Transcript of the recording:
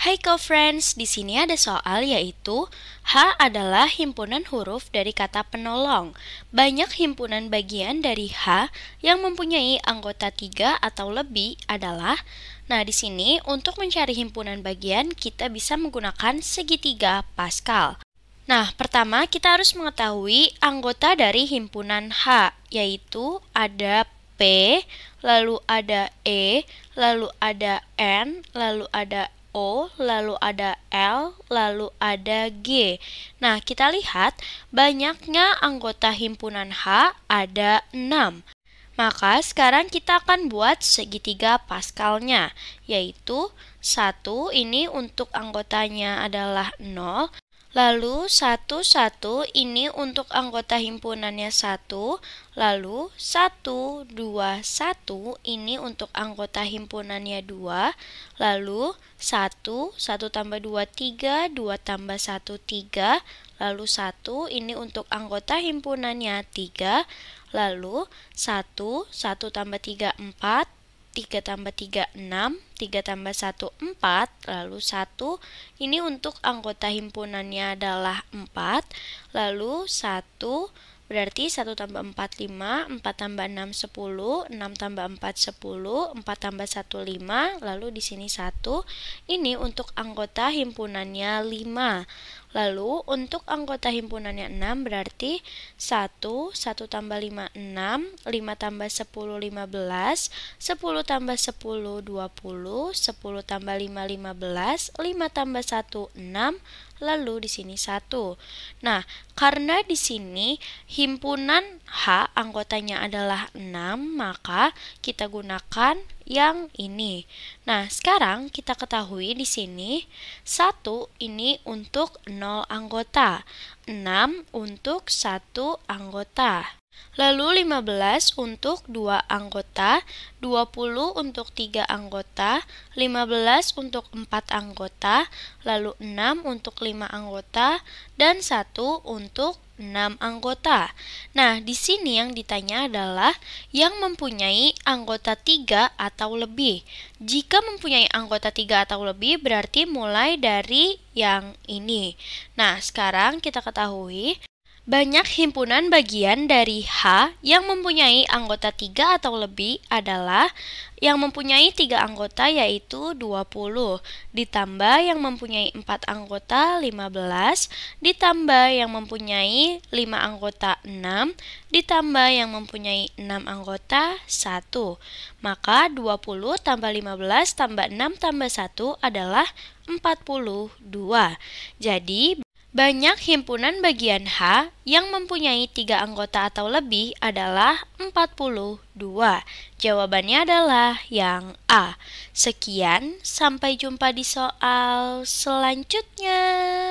Hai co-friends, di sini ada soal yaitu H adalah himpunan huruf dari kata penolong. Banyak himpunan bagian dari H yang mempunyai anggota tiga atau lebih adalah Nah, di sini untuk mencari himpunan bagian kita bisa menggunakan segitiga Pascal. Nah, pertama kita harus mengetahui anggota dari himpunan H, yaitu ada P, lalu ada E, lalu ada N, lalu ada O, lalu ada L, lalu ada G. Nah, kita lihat banyaknya anggota himpunan H ada 6. Maka sekarang kita akan buat segitiga paskalnya, yaitu 1 ini untuk anggotanya adalah 0, Lalu satu satu ini untuk anggota himpunannya satu, lalu satu dua satu ini untuk anggota himpunannya dua, lalu satu satu tambah dua tiga, dua tambah satu tiga, lalu satu ini untuk anggota himpunannya tiga, lalu satu satu tambah tiga empat, 3 tambah 3, 6, 3 tambah 1, 4, lalu 1, ini untuk anggota himpunannya adalah 4, lalu 1, berarti 1 tambah 4, 5, 4 tambah 6, 10, 6 tambah 4, 10, 4 tambah 1, 5, lalu di sini 1, ini untuk anggota himpunannya 5, Lalu untuk anggota himpunannya 6 berarti 1, 1 tambah 5 6, 5 tambah 10 15, 10 tambah 10 20, 10 tambah 5 15, 5 tambah 1 6, lalu di sini 1. Nah, karena di sini himpunan H anggotanya adalah 6, maka kita gunakan yang ini. Nah, sekarang kita ketahui di sini 1 ini untuk 0 anggota, 6 untuk 1 anggota. Lalu 15 untuk 2 anggota, 20 untuk 3 anggota, 15 untuk 4 anggota, lalu 6 untuk 5 anggota, dan 1 untuk 6 anggota. Nah, di sini yang ditanya adalah yang mempunyai anggota 3 atau lebih. Jika mempunyai anggota 3 atau lebih berarti mulai dari yang ini. Nah, sekarang kita ketahui banyak himpunan bagian dari H yang mempunyai anggota 3 atau lebih adalah yang mempunyai 3 anggota yaitu 20, ditambah yang mempunyai 4 anggota 15, ditambah yang mempunyai 5 anggota 6, ditambah yang mempunyai 6 anggota 1. Maka 20 tambah 15 tambah 6 tambah 1 adalah 42. Jadi banyak himpunan bagian H yang mempunyai tiga anggota atau lebih adalah 42. Jawabannya adalah yang A. Sekian, sampai jumpa di soal selanjutnya.